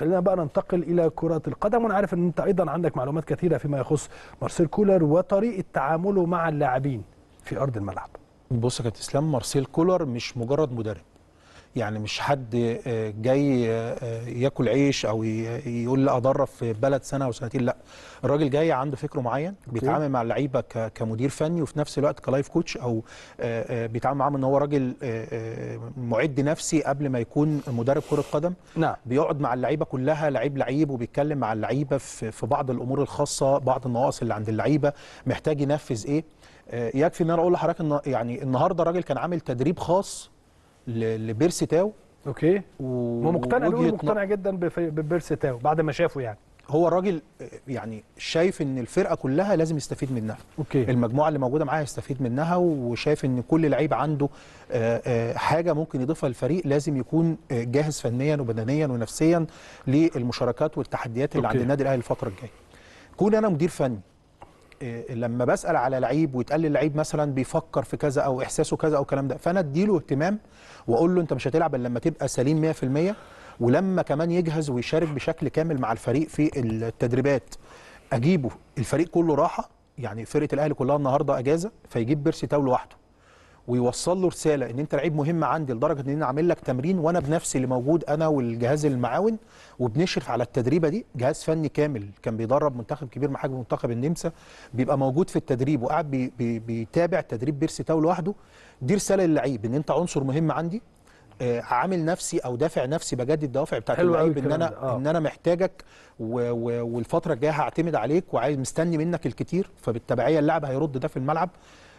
خلينا بقى ننتقل الى كره القدم ونعرف ان انت ايضا عندك معلومات كثيره فيما يخص مارسيل كولر وطريقه تعامله مع اللاعبين في ارض الملعب بص يا كابتن اسلام مارسيل كولر مش مجرد مدرب يعني مش حد آه، جاي آه، آه، ياكل عيش او يقول لي ادرب في بلد سنه او سنتين لا الراجل جاي عنده فكر معين بيتعامل مع اللعيبه كمدير فني وفي نفس الوقت كلايف كوتش او بيتعامل معاهم ان هو راجل معد نفسي قبل ما يكون مدرب كره قدم نعم بيقعد مع اللعيبه كلها لعيب لعيب وبيتكلم مع اللعيبه في بعض الامور الخاصه بعض النواقص اللي عند اللعيبه محتاج ينفذ ايه يكفي ان انا اقول لحضرتك ان يعني النهارده الراجل كان عامل تدريب خاص لبيرسي تاو اوكي ومقتنع مقتنع بيقول مقتنع جدا ببيرسي تاو بعد ما شافه يعني هو الراجل يعني شايف ان الفرقه كلها لازم يستفيد منها أوكي. المجموعه اللي موجوده معاه يستفيد منها وشايف ان كل لعيب عنده آه، آه، حاجه ممكن يضيفها للفريق لازم يكون آه، جاهز فنيا وبدنيا ونفسيا للمشاركات والتحديات اللي أوكي. عند النادي الاهلي الفتره الجايه كون انا مدير فني إيه، لما بسال على لعيب ويتقال لي اللعيب مثلا بيفكر في كذا او احساسه كذا او الكلام ده فانا اديله اهتمام واقول له انت مش هتلعب الا لما تبقى سليم 100% ولما كمان يجهز ويشارك بشكل كامل مع الفريق في التدريبات اجيبه الفريق كله راحه يعني فرقه الاهلي كلها النهارده اجازه فيجيب بيرسي تاو لوحده ويوصل له رساله ان انت لعيب مهم عندي لدرجه ان انا عامل لك تمرين وانا بنفسي اللي موجود انا والجهاز المعاون وبنشرف على التدريبه دي جهاز فني كامل كان بيدرب منتخب كبير مع حجم منتخب النمسا بيبقى موجود في التدريب وقاعد بي بي بيتابع تدريب بيرسي تاو لوحده دي رساله للعيب ان انت عنصر مهم عندي آه، عامل نفسي او دافع نفسي بجدد الدوافع بتاعت اللعيب ان انا آه. ان انا محتاجك و و والفتره الجايه هعتمد عليك وعايز مستني منك الكتير فبالتبعيه اللاعب هيرد ده في الملعب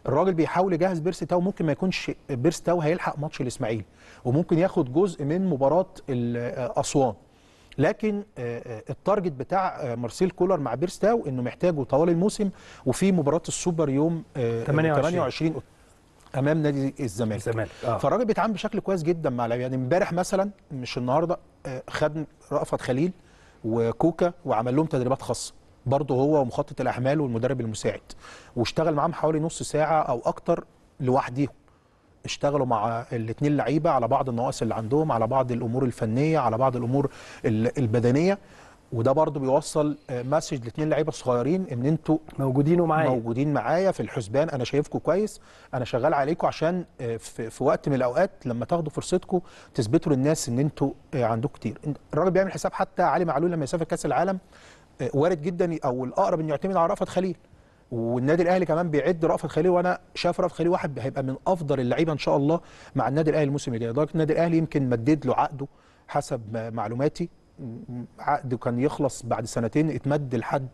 الراجل بيحاول يجهز بيرسي تاو ممكن ما يكونش بيرسي تاو هيلحق ماتش الاسماعيلي وممكن ياخد جزء من مباراه آه، اسوان لكن آه، آه، التارجت بتاع مارسيل كولر مع بيرستاو انه محتاجه طوال الموسم وفي مباراه السوبر يوم 28, 28 امام نادي الزمالك الزمالك آه. فالراجل بيتعامل بشكل كويس جدا مع لعيبه يعني امبارح مثلا مش النهارده خد رأفت خليل وكوكا وعمل لهم تدريبات خاصه برضه هو ومخطط الاعمال والمدرب المساعد واشتغل معاهم حوالي نص ساعه او اكتر لوحديهم اشتغلوا مع الاثنين لعيبه على بعض النواقص اللي عندهم على بعض الامور الفنيه على بعض الامور البدنيه وده برضه بيوصل مسج آه، لاتنين لعيبه صغيرين ان انتوا موجودين ومعايا موجودين معايا في الحسبان انا شايفكم كويس انا شغال عليكم عشان آه، في وقت من الاوقات لما تاخدوا فرصتكم تثبتوا للناس ان انتوا آه، عندكم كتير الراجل بيعمل حساب حتى علي معلول لما يسافر كاس العالم وارد جدا او الاقرب انه يعتمد على رأفت خليل والنادي الاهلي كمان بيعد رأفت خليل وانا شايف رأفت خليل واحد هيبقى من افضل اللعيبه ان شاء الله مع النادي الاهلي الموسم الجاي لدرجه النادي الاهلي يمكن مدد له عقده حسب معلوماتي عقده كان يخلص بعد سنتين اتمد لحد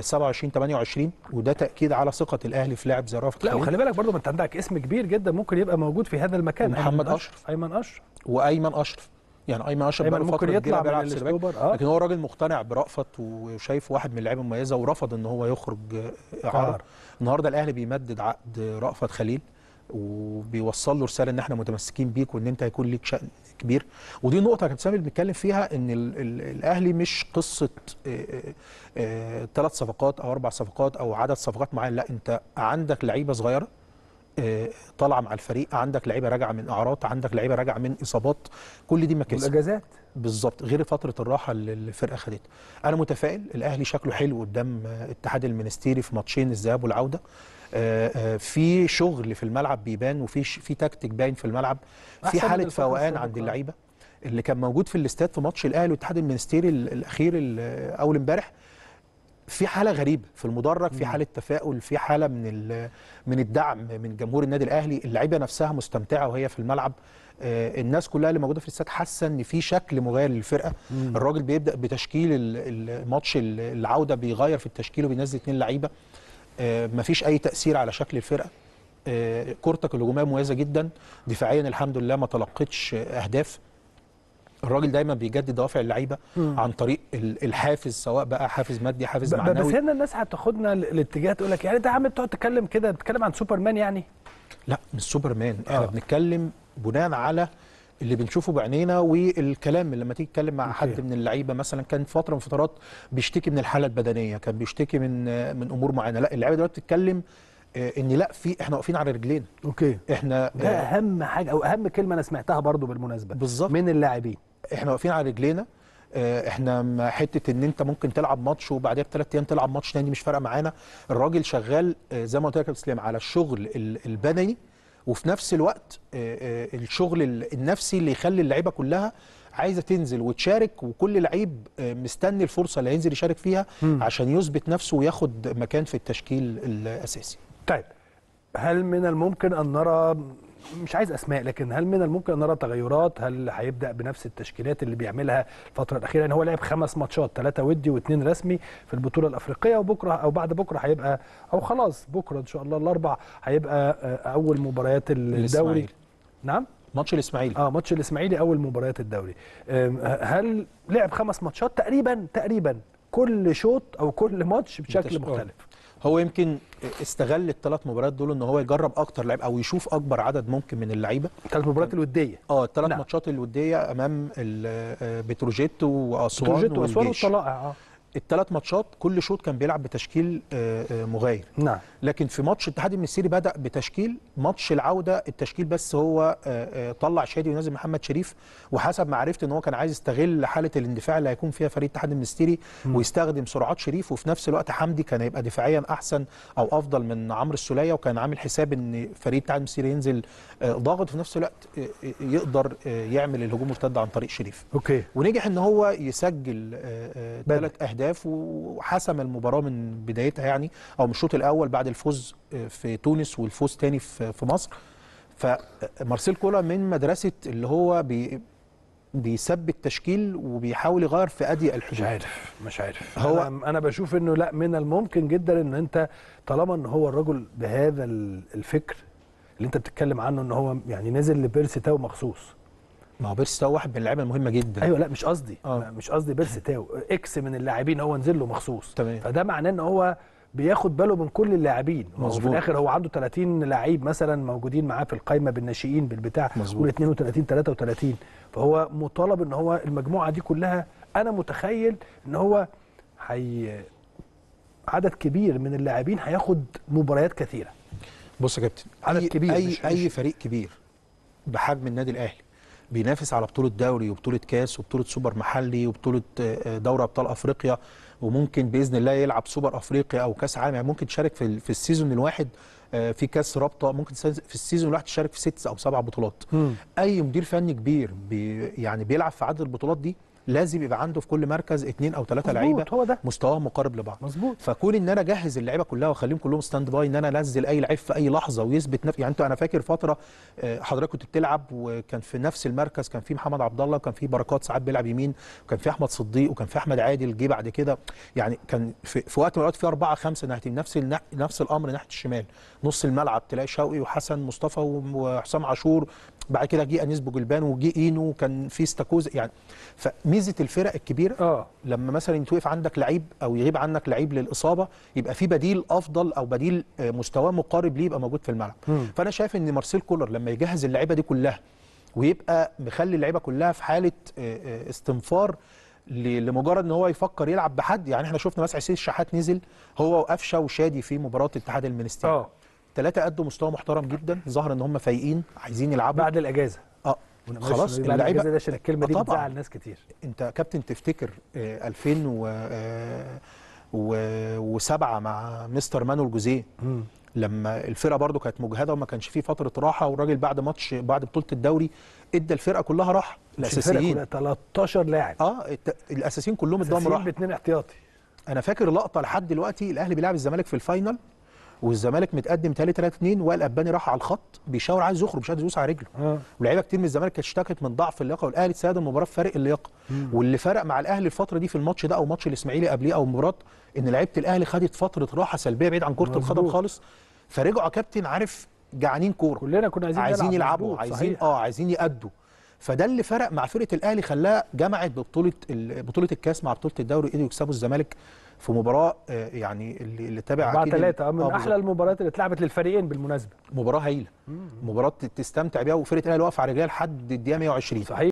27 آه، 28 وده تاكيد على ثقه الاهلي في لاعب زي رافت لا وخلي بالك برضه ما انت عندك اسم كبير جدا ممكن يبقى موجود في هذا المكان محمد اشرف ايمن اشرف وايمن اشرف يعني ايمن اشرف بقى ممكن يطلع بيلعب سيرفاك آه. لكن هو راجل مقتنع برأفت وشايف واحد من اللعيبه المميزه ورفض ان هو يخرج اعاره النهارده الاهلي بيمدد عقد رأفت خليل وبيوصل له رساله ان احنا متمسكين بيك وان انت هيكون ليك شأن كبير ودي نقطه كابتن سامي بنتكلم فيها ان الاهلي مش قصه ثلاث آه، آه، آه، صفقات او اربع صفقات او عدد صفقات معين لا انت عندك لعيبه صغيره آه، طالعه مع الفريق عندك لعيبه راجعه من اعراض عندك لعيبه راجعه من اصابات كل دي مكاسب والاجازات بالظبط غير فتره الراحه اللي الفرقه خدتها انا متفائل الاهلي شكله حلو قدام اتحاد المنستيري في ماتشين الذهاب والعوده آه، آه، في شغل في الملعب بيبان وفي في تكتيك باين في الملعب في حاله فوقان عند اللعيبه اللي كان موجود في الاستاد في ماتش الاهلي واتحاد المنستيري الاخير اول امبارح في حاله غريبه في المدرج في حاله تفاؤل في حاله من من الدعم من جمهور النادي الاهلي اللعيبه نفسها مستمتعه وهي في الملعب آه، الناس كلها اللي موجوده في الاستاد حاسه ان في شكل مغاير للفرقه الراجل بيبدا بتشكيل الماتش العوده بيغير في التشكيل وبينزل اثنين لعيبه آه، مفيش اي تاثير على شكل الفرقه آه، كورتك الهجوميه مميزه جدا دفاعيا الحمد لله ما تلقتش اهداف الراجل دايما بيجدد دوافع اللعيبه عن طريق الحافز سواء بقى حافز مادي حافز معنوي بس هنا الناس هتاخدنا لاتجاه تقول لك يعني انت يا عم بتقعد تتكلم كده بتتكلم عن سوبرمان يعني لا مش سوبرمان آه. احنا بنتكلم بناء على اللي بنشوفه بعينينا والكلام لما تيجي تتكلم مع okay. حد من اللعيبه مثلا كان فتره من فترات بيشتكي من الحاله البدنيه كان بيشتكي من من امور معينه لا اللعيبه دلوقتي بتتكلم آه، ان لا في احنا واقفين على رجلينا اوكي okay. احنا ده آه، اهم حاجه او اهم كلمه انا سمعتها برضو بالمناسبه بالظبط من اللاعبين احنا واقفين على رجلينا آه، احنا حته ان انت ممكن تلعب ماتش وبعدها بثلاث ايام تلعب ماتش تاني مش فارقه معانا الراجل شغال آه، زي ما قلت لك يا اسلام على الشغل البدني وفي نفس الوقت آه، الشغل النفسي اللي يخلي اللعيبه كلها عايزه تنزل وتشارك وكل لعيب مستني الفرصه اللي هينزل يشارك فيها عشان يثبت نفسه وياخد مكان في التشكيل الاساسي. طيب هل من الممكن ان نرى مش عايز اسماء لكن هل من الممكن ان نرى تغيرات هل هيبدا بنفس التشكيلات اللي بيعملها الفتره الاخيره يعني هو لعب خمس ماتشات ثلاثه ودي واثنين رسمي في البطوله الافريقيه وبكره او بعد بكره هيبقى او خلاص بكره ان شاء الله الاربع هيبقى آه، اول مباريات الدوري نعم ماتش الاسماعيلي اه ماتش الاسماعيلي اول مباريات الدوري هل لعب خمس ماتشات تقريبا تقريبا كل شوط او كل ماتش بشكل آه. مختلف هو يمكن استغل الثلاث مباريات دول ان هو يجرب اكتر لعيب او يشوف اكبر عدد ممكن من اللعيبه الثلاث مباريات الوديه اه الثلاث نعم. ماتشات الوديه امام آه، بتروجيت واسوان بتروجيت واسوان والطلائع اه الثلاث ماتشات كل شوط كان بيلعب بتشكيل آه، آه، مغاير نعم لكن في ماتش اتحاد المسيري بدا بتشكيل ماتش العوده التشكيل بس هو آه، طلع شادي ونزل محمد شريف وحسب ما عرفت ان هو كان عايز يستغل حاله الاندفاع اللي هيكون فيها فريق اتحاد المسيري ويستخدم سرعات شريف وفي نفس الوقت حمدي كان هيبقى دفاعيا احسن او افضل من عمرو السوليه وكان عامل حساب ان فريق اتحاد المسيري ينزل ضاغط وفي نفس الوقت يقدر يعمل الهجوم المرتد عن طريق شريف اوكي ونجح ان هو يسجل ثلاث اهداف اهداف وحسم المباراه من بدايتها يعني او من الشوط الاول بعد الفوز آه، في تونس والفوز تاني في مصر فمارسيل آه، كولا من مدرسه اللي هو بي بيثبت تشكيل وبيحاول يغير في ادي الحدود مش عارف مش عارف هو أنا, انا بشوف انه لا من الممكن جدا ان انت طالما ان هو الرجل بهذا الفكر اللي انت بتتكلم عنه ان هو يعني نزل لبيرسي تاو مخصوص ما هو بيرس تاو واحد من اللعيبه المهمه جدا ايوه لا مش قصدي آه. مش قصدي بيرس تاو اكس من اللاعبين هو نزل له مخصوص تمام. فده معناه ان هو بياخد باله من كل اللاعبين مظبوط في الاخر هو عنده 30 لعيب مثلا موجودين معاه في القايمه بالناشئين بالبتاع وال 32 33 فهو مطالب ان هو المجموعه دي كلها انا متخيل ان هو حي عدد كبير من اللاعبين هياخد مباريات كثيره بص يا كابتن عدد أي كبير اي مش اي مش. فريق كبير بحجم النادي الاهلي بينافس على بطوله دوري وبطوله كاس وبطوله سوبر محلي وبطوله آه، آه، دوري ابطال افريقيا وممكن باذن الله يلعب سوبر افريقيا او كاس عالم يعني ممكن تشارك في في السيزون الواحد آه، في كاس رابطه ممكن في السيزون الواحد تشارك في ست او سبع بطولات م. اي مدير فني كبير بي يعني بيلعب في عدد البطولات دي لازم يبقى عنده في كل مركز اثنين او ثلاثه لعيبه مستواهم مقارب لبعض مظبوط فكون ان انا اجهز اللعيبه كلها واخليهم كلهم ستاند باي ان انا انزل اي لعيب في اي لحظه ويثبت نفسه يعني انت انا فاكر فتره آه، حضرتك كنت بتلعب وكان في نفس المركز كان في محمد عبد الله وكان في بركات ساعات بيلعب يمين وكان في احمد صديق وكان في احمد عادل جه بعد كده يعني كان في, في وقت من الاوقات في اربعه خمسه ناحيه نفس نفس الامر ناحيه الشمال نص الملعب تلاقي شوقي وحسن مصطفى وحسام عاشور بعد كده جه انيس بوجلبان وجه اينو كان في استاكوزا يعني ميزه الفرق الكبيره اه لما مثلا يتوقف عندك لعيب او يغيب عنك لعيب للاصابه يبقى في بديل افضل او بديل آه، مستواه مقارب ليه يبقى موجود في الملعب فانا شايف ان مارسيل كولر لما يجهز اللعيبه دي كلها ويبقى مخلي اللعيبه كلها في حاله آه، آه، استنفار لمجرد ان هو يفكر يلعب بحد يعني احنا شفنا مثلا حسين الشحات نزل هو وقفشه وشادي في مباراه الاتحاد المنستيري اه ثلاثه قدوا مستوى محترم جدا ظهر ان هم فايقين عايزين يلعبوا بعد الاجازه خلاص اللعيبه بلاش الكلمه دي آه، بتزعل ناس كتير انت كابتن تفتكر 2000 آه، و آه، و7 مع مستر مانويل جوزيه لما الفرقه برده كانت مجهده وما كانش فيه فتره راحه والراجل بعد ماتش بعد بطوله الدوري ادى الفرقه كلها راحه الاساسيين 13 لاعب اه الاساسيين كلهم ادوهم راحه باتنين احتياطي انا فاكر لقطه لحد دلوقتي الاهلي بيلعب الزمالك في الفاينل والزمالك متقدم 3 3 2 وائل قباني راح على الخط بيشاور عايز يخرج مش قادر يدوس على رجله ولاعيبه آه. كتير من الزمالك كانت اشتكت من ضعف اللياقه والاهلي سيد المباراه بفارق اللياقه واللي فرق مع الاهلي الفتره دي في الماتش ده او ماتش الاسماعيلي قبليه او مباراه ان لعيبه الاهلي خدت فتره راحه سلبيه بعيد عن كره القدم خالص فرجعوا يا كابتن عارف جعانين كوره كلنا كنا عايزين, عايزين يلعبوا عايزين اه عايزين يأدوا فده اللي فرق مع فرقه الاهلي خلاها جمعت ببطوله بطوله الكاس مع بطوله الدوري قدروا يكسبوا الزمالك في مباراه آه، يعني اللي, اللي تابع 4 ثلاثة من آه، احلى المباريات اللي اتلعبت للفريقين بالمناسبه مباراه هايله مباراه تستمتع بيها وفرقه الاهلي واقفه على رجليها لحد الدقيقه 120 صحيح